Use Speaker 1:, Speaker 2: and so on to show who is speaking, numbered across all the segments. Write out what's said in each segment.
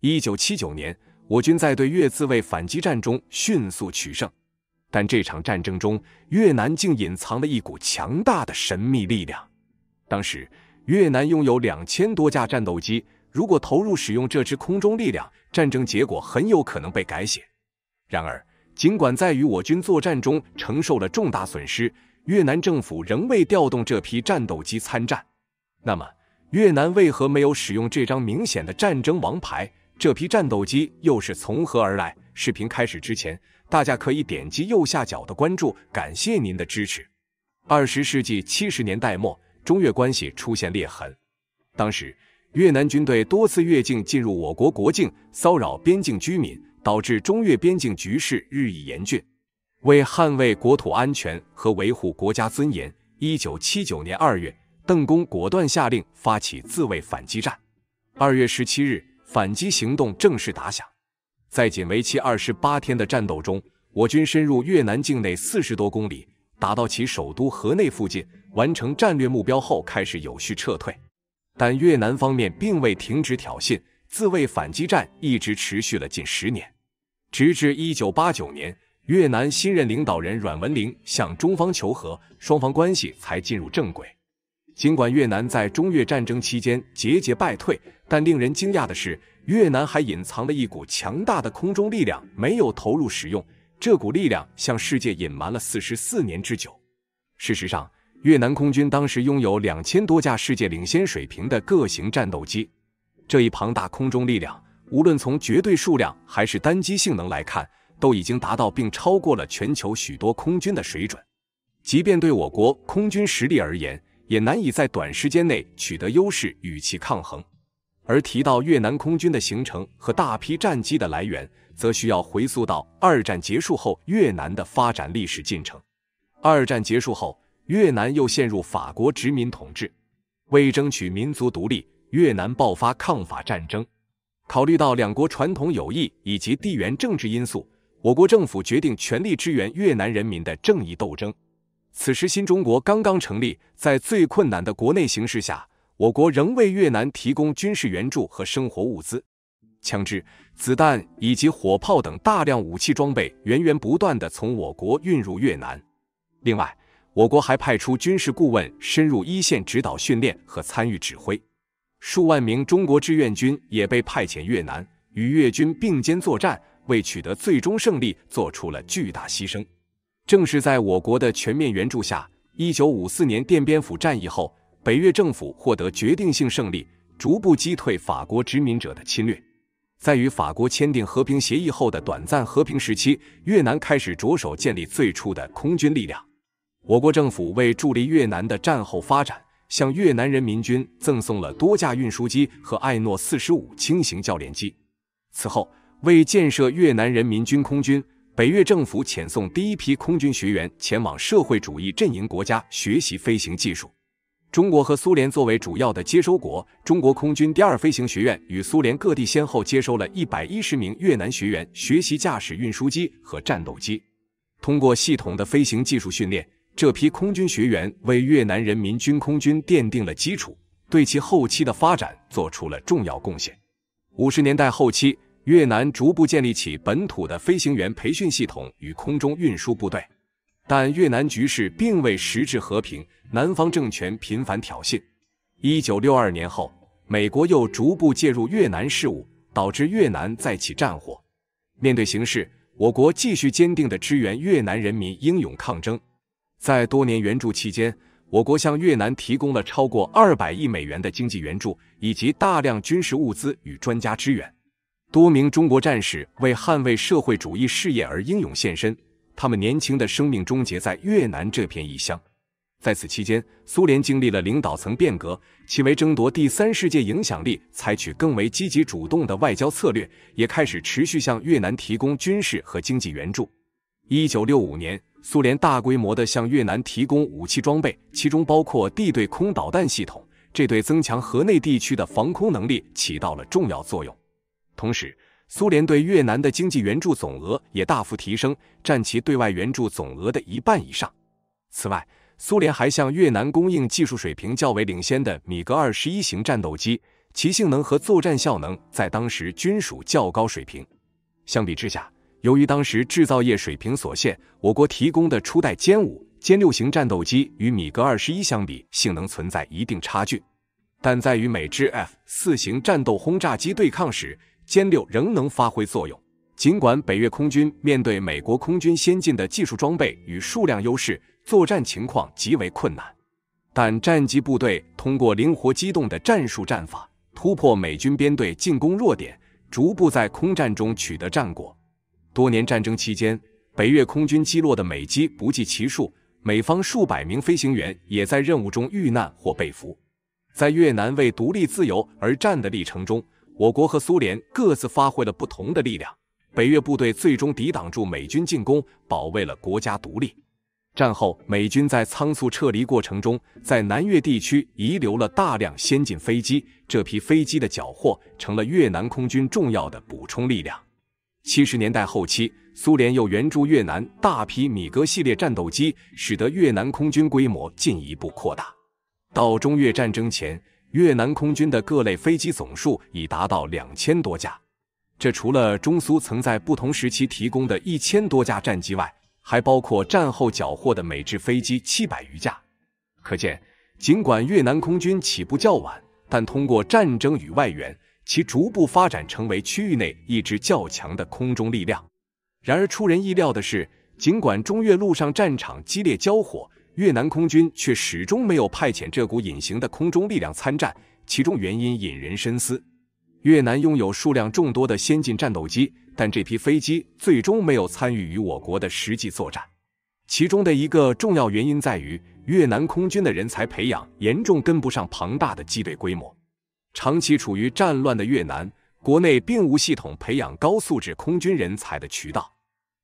Speaker 1: 一九七九年，我军在对越自卫反击战中迅速取胜，但这场战争中，越南竟隐藏了一股强大的神秘力量。当时，越南拥有两千多架战斗机，如果投入使用这支空中力量，战争结果很有可能被改写。然而，尽管在与我军作战中承受了重大损失，越南政府仍未调动这批战斗机参战。那么，越南为何没有使用这张明显的战争王牌？这批战斗机又是从何而来？视频开始之前，大家可以点击右下角的关注，感谢您的支持。二十世纪七十年代末，中越关系出现裂痕。当时，越南军队多次越境进入我国国境，骚扰边境居民，导致中越边境局势日益严峻。为捍卫国土安全和维护国家尊严，一九七九年二月，邓公果断下令发起自卫反击战。二月十七日。反击行动正式打响，在仅为期二十八天的战斗中，我军深入越南境内四十多公里，打到其首都河内附近，完成战略目标后开始有序撤退。但越南方面并未停止挑衅，自卫反击战一直持续了近十年，直至一九八九年，越南新任领导人阮文玲向中方求和，双方关系才进入正轨。尽管越南在中越战争期间节节败退，但令人惊讶的是，越南还隐藏了一股强大的空中力量，没有投入使用。这股力量向世界隐瞒了四十四年之久。事实上，越南空军当时拥有两千多架世界领先水平的各型战斗机。这一庞大空中力量，无论从绝对数量还是单机性能来看，都已经达到并超过了全球许多空军的水准。即便对我国空军实力而言，也难以在短时间内取得优势与其抗衡。而提到越南空军的形成和大批战机的来源，则需要回溯到二战结束后越南的发展历史进程。二战结束后，越南又陷入法国殖民统治。为争取民族独立，越南爆发抗法战争。考虑到两国传统友谊以及地缘政治因素，我国政府决定全力支援越南人民的正义斗争。此时，新中国刚刚成立，在最困难的国内形势下，我国仍为越南提供军事援助和生活物资，枪支、子弹以及火炮等大量武器装备源源不断地从我国运入越南。另外，我国还派出军事顾问深入一线指导训练和参与指挥，数万名中国志愿军也被派遣越南，与越军并肩作战，为取得最终胜利做出了巨大牺牲。正是在我国的全面援助下，一九五四年奠边府战役后，北越政府获得决定性胜利，逐步击退法国殖民者的侵略。在与法国签订和平协议后的短暂和平时期，越南开始着手建立最初的空军力量。我国政府为助力越南的战后发展，向越南人民军赠送了多架运输机和艾诺四十五轻型教练机。此后，为建设越南人民军空军。北越政府遣送第一批空军学员前往社会主义阵营国家学习飞行技术。中国和苏联作为主要的接收国，中国空军第二飞行学院与苏联各地先后接收了一百一十名越南学员学习驾驶运输机和战斗机。通过系统的飞行技术训练，这批空军学员为越南人民军空军奠定了基础，对其后期的发展做出了重要贡献。五十年代后期。越南逐步建立起本土的飞行员培训系统与空中运输部队，但越南局势并未实质和平，南方政权频繁挑衅。一九六二年后，美国又逐步介入越南事务，导致越南再起战火。面对形势，我国继续坚定地支援越南人民英勇抗争。在多年援助期间，我国向越南提供了超过二百亿美元的经济援助，以及大量军事物资与专家支援。多名中国战士为捍卫社会主义事业而英勇献身，他们年轻的生命终结在越南这片异乡。在此期间，苏联经历了领导层变革，其为争夺第三世界影响力，采取更为积极主动的外交策略，也开始持续向越南提供军事和经济援助。一九六五年，苏联大规模的向越南提供武器装备，其中包括地对空导弹系统，这对增强河内地区的防空能力起到了重要作用。同时，苏联对越南的经济援助总额也大幅提升，占其对外援助总额的一半以上。此外，苏联还向越南供应技术水平较为领先的米格二十一型战斗机，其性能和作战效能在当时均属较高水平。相比之下，由于当时制造业水平所限，我国提供的初代歼五、歼六型战斗机与米格二十一相比，性能存在一定差距。但在与美制 F 四型战斗轰炸机对抗时，歼六仍能发挥作用，尽管北越空军面对美国空军先进的技术装备与数量优势，作战情况极为困难，但战机部队通过灵活机动的战术战法，突破美军编队进攻弱点，逐步在空战中取得战果。多年战争期间，北越空军击落的美机不计其数，美方数百名飞行员也在任务中遇难或被俘。在越南为独立自由而战的历程中，我国和苏联各自发挥了不同的力量，北越部队最终抵挡住美军进攻，保卫了国家独立。战后，美军在仓促撤离过程中，在南越地区遗留了大量先进飞机，这批飞机的缴获成了越南空军重要的补充力量。七十年代后期，苏联又援助越南大批米格系列战斗机，使得越南空军规模进一步扩大。到中越战争前。越南空军的各类飞机总数已达到两千多架，这除了中苏曾在不同时期提供的一千多架战机外，还包括战后缴获的美制飞机七百余架。可见，尽管越南空军起步较晚，但通过战争与外援，其逐步发展成为区域内一支较强的空中力量。然而，出人意料的是，尽管中越陆上战场激烈交火，越南空军却始终没有派遣这股隐形的空中力量参战，其中原因引人深思。越南拥有数量众多的先进战斗机，但这批飞机最终没有参与与我国的实际作战。其中的一个重要原因在于，越南空军的人才培养严重跟不上庞大的机队规模。长期处于战乱的越南，国内并无系统培养高素质空军人才的渠道。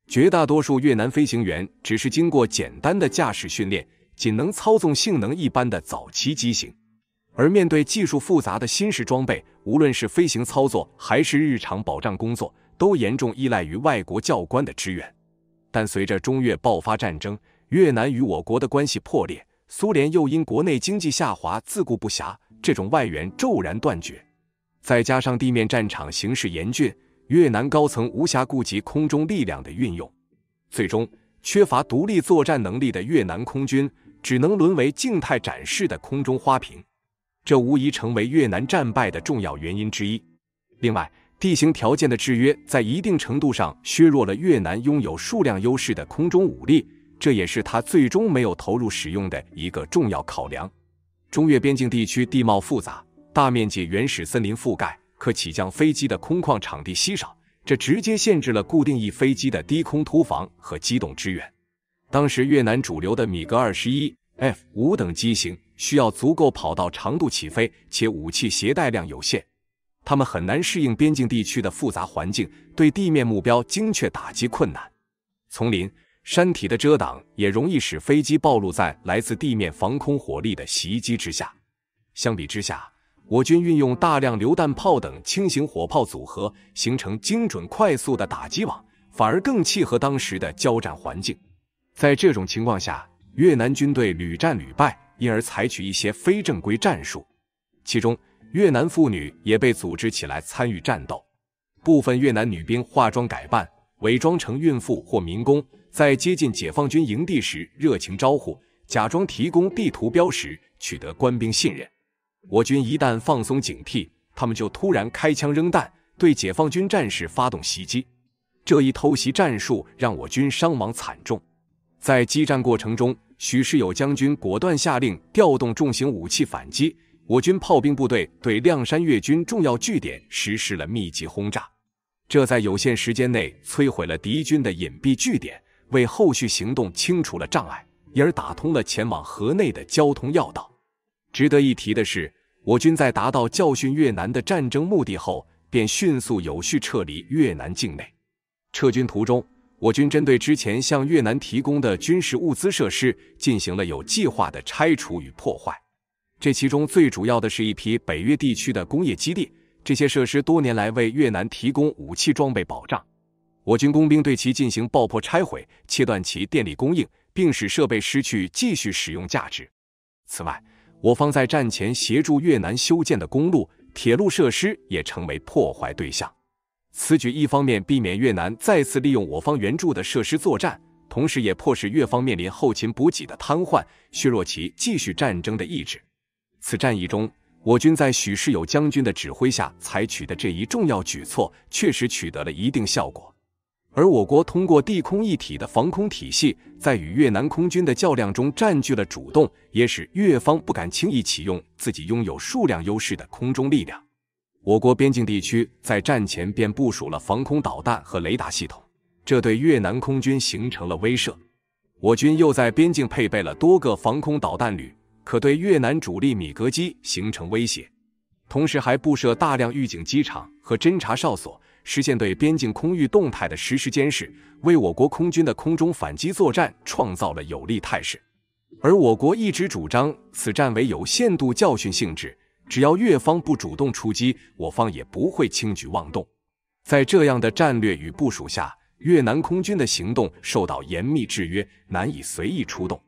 Speaker 1: 绝大多数越南飞行员只是经过简单的驾驶训练，仅能操纵性能一般的早期机型。而面对技术复杂的新式装备，无论是飞行操作还是日常保障工作，都严重依赖于外国教官的支援。但随着中越爆发战争，越南与我国的关系破裂，苏联又因国内经济下滑自顾不暇，这种外援骤然断绝。再加上地面战场形势严峻。越南高层无暇顾及空中力量的运用，最终缺乏独立作战能力的越南空军只能沦为静态展示的空中花瓶，这无疑成为越南战败的重要原因之一。另外，地形条件的制约在一定程度上削弱了越南拥有数量优势的空中武力，这也是他最终没有投入使用的一个重要考量。中越边境地区地貌复杂，大面积原始森林覆盖。可起降飞机的空旷场地稀少，这直接限制了固定翼飞机的低空突防和机动支援。当时越南主流的米格二十一、F 五等机型需要足够跑道长度起飞，且武器携带量有限，他们很难适应边境地区的复杂环境，对地面目标精确打击困难。丛林、山体的遮挡也容易使飞机暴露在来自地面防空火力的袭击之下。相比之下，我军运用大量榴弹炮等轻型火炮组合，形成精准快速的打击网，反而更契合当时的交战环境。在这种情况下，越南军队屡战屡败，因而采取一些非正规战术。其中，越南妇女也被组织起来参与战斗。部分越南女兵化妆改扮，伪装成孕妇或民工，在接近解放军营地时热情招呼，假装提供地图标识，取得官兵信任。我军一旦放松警惕，他们就突然开枪扔弹，对解放军战士发动袭击。这一偷袭战术让我军伤亡惨重。在激战过程中，许世友将军果断下令调动重型武器反击。我军炮兵部队对谅山越军重要据点实施了密集轰炸，这在有限时间内摧毁了敌军的隐蔽据点，为后续行动清除了障碍，因而打通了前往河内的交通要道。值得一提的是，我军在达到教训越南的战争目的后，便迅速有序撤离越南境内。撤军途中，我军针对之前向越南提供的军事物资设施进行了有计划的拆除与破坏。这其中最主要的是一批北越地区的工业基地，这些设施多年来为越南提供武器装备保障。我军工兵对其进行爆破拆毁，切断其电力供应，并使设备失去继续使用价值。此外，我方在战前协助越南修建的公路、铁路设施也成为破坏对象。此举一方面避免越南再次利用我方援助的设施作战，同时也迫使越方面临后勤补给的瘫痪，削弱其继续战争的意志。此战役中，我军在许世友将军的指挥下采取的这一重要举措，确实取得了一定效果。而我国通过地空一体的防空体系，在与越南空军的较量中占据了主动，也使越方不敢轻易启用自己拥有数量优势的空中力量。我国边境地区在战前便部署了防空导弹和雷达系统，这对越南空军形成了威慑。我军又在边境配备了多个防空导弹旅，可对越南主力米格机形成威胁，同时还布设大量预警机场和侦察哨所。实现对边境空域动态的实时监视，为我国空军的空中反击作战创造了有利态势。而我国一直主张此战为有限度教训性质，只要越方不主动出击，我方也不会轻举妄动。在这样的战略与部署下，越南空军的行动受到严密制约，难以随意出动。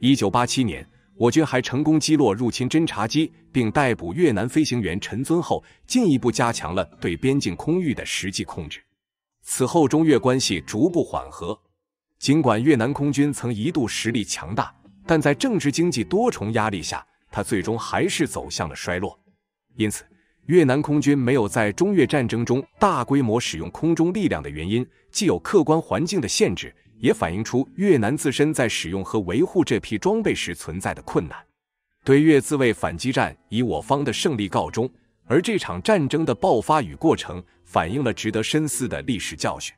Speaker 1: 一九八七年。我军还成功击落入侵侦察机，并逮捕越南飞行员陈尊后，进一步加强了对边境空域的实际控制。此后，中越关系逐步缓和。尽管越南空军曾一度实力强大，但在政治、经济多重压力下，它最终还是走向了衰落。因此，越南空军没有在中越战争中大规模使用空中力量的原因，既有客观环境的限制。也反映出越南自身在使用和维护这批装备时存在的困难。对越自卫反击战以我方的胜利告终，而这场战争的爆发与过程反映了值得深思的历史教训：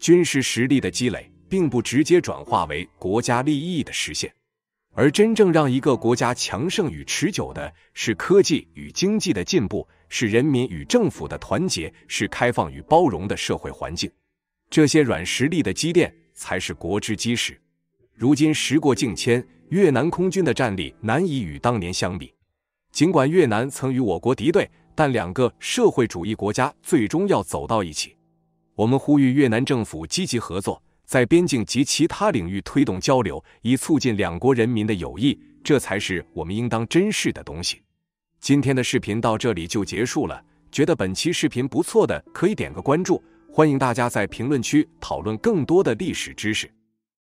Speaker 1: 军事实力的积累并不直接转化为国家利益的实现，而真正让一个国家强盛与持久的是科技与经济的进步，是人民与政府的团结，是开放与包容的社会环境。这些软实力的积淀。才是国之基石。如今时过境迁，越南空军的战力难以与当年相比。尽管越南曾与我国敌对，但两个社会主义国家最终要走到一起。我们呼吁越南政府积极合作，在边境及其他领域推动交流，以促进两国人民的友谊。这才是我们应当珍视的东西。今天的视频到这里就结束了。觉得本期视频不错的，可以点个关注。欢迎大家在评论区讨论更多的历史知识。